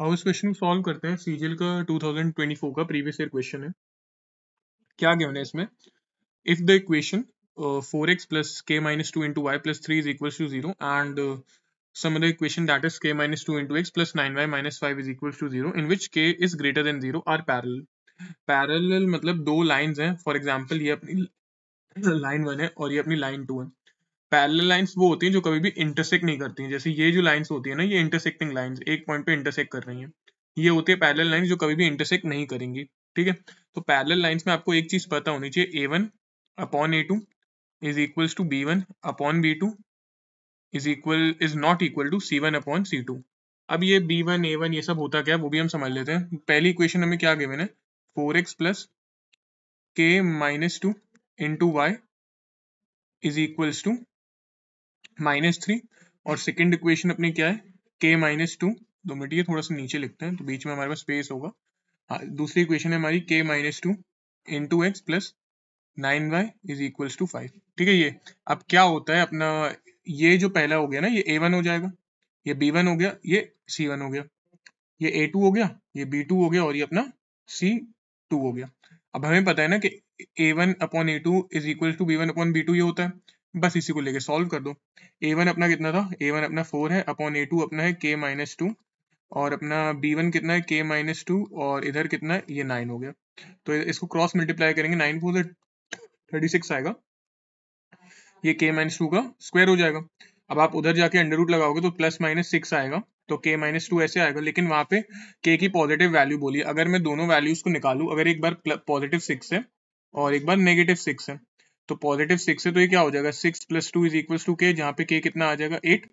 अब इस क्वेश्चन को सॉल्व करते हैं सीजीएल का 2024 का प्रीवियस ईयर क्वेश्चन है क्या क्या होना है इसमें if the equation four X plus K minus two into Y plus three is equal to zero and some other equation that is k minus 2 into x plus 9y minus 5 is equals to 0 in which k is greater than 0 are parallel parallel मतलब दो line हैं for example ये अपनी line one है और ये अपनी line two है पैरेलल लाइंस वो होती हैं जो कभी भी इंटरसेक्ट नहीं करती हैं जैसे ये जो लाइंस होती है ना ये इंटरसेक्टिंग लाइंस एक पॉइंट पे इंटरसेक्ट कर रही हैं ये होती है पैरेलल लाइंस जो कभी भी इंटरसेक्ट नहीं करेंगी ठीक है तो पैरेलल लाइंस में आपको एक चीज पता होनी चाहिए A one upon A two is equals to B one upon B two is equal is not equal to C one upon C two अब ये बी वन ए वन ये सब होता क्या है वो भी हम समझ लेते हैं पहली इक्वेशन हमें क्या गिवन है four X plus K minus two into Y is equals to minus three और सेकेंड इक्वेशन अपनी क्या है के माइनस टू दो मिनट ये थोड़ा सा नीचे लिखते हैं तो बीच में हमारे पास स्पेस होगा हाँ दूसरी इक्वेशन है हमारी K minus two into X plus nine Y is equals to five ठीक है ये अब क्या होता है अपना ये जो पहला हो गया ना ये ए वन हो जाएगा ये बी वन हो गया ये सी वन हो गया ये ए टू हो गया ये बी टू हो गया और ये अपना सी टू हो गया अब हमें पता है ना कि A one upon A two is equal to B one upon B two ये होता है बस इसी को लेकर सॉल्व कर दो ए वन अपना कितना था ए वन अपना फोर है अपॉन ए टू अपना है के माइनस टू और अपना बी वन कितना है के माइनस टू और इधर कितना है ये नाइन हो गया तो इसको क्रॉस मल्टीप्लाई करेंगे नाइन फोर थर्टी सिक्स आएगा ये के माइनस टू का स्क्वायर हो जाएगा अब आप उधर जाके अंडर रूट लगाओगे तो प्लस माइनस सिक्स आएगा तो के माइनस टू ऐसे आएगा लेकिन वहां पे के की पॉजिटिव वैल्यू बोली अगर मैं दोनों वैल्यूज को निकालू अगर एक बार पॉजिटिव सिक्स है और एक बार नेगेटिव सिक्स है तो पॉजिटिव सिक्स है तो ये क्या हो जाएगा six plus two is equal to K जहाँ पे के कितना आ जाएगा एट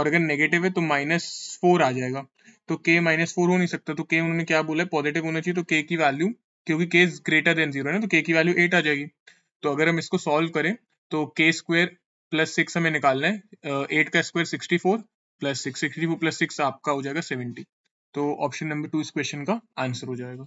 और अगर नेगेटिव है तो माइनस फोर आ जाएगा तो के माइनस फोर हो नहीं सकता तो के उन्होंने क्या बोला पॉजिटिव होना चाहिए तो के की वैल्यू क्योंकि के इज ग्रेटर देन जीरो है ना तो के की वैल्यू एट आ जाएगी तो अगर हम इसको सॉल्व करें तो के स्क्वेयर प्लस सिक्स हमें निकालना है एट का square sixty four plus six sixty four plus six आपका हो जाएगा सेवेंटी तो ऑप्शन नंबर टू इस क्वेश्चन का आंसर हो जाएगा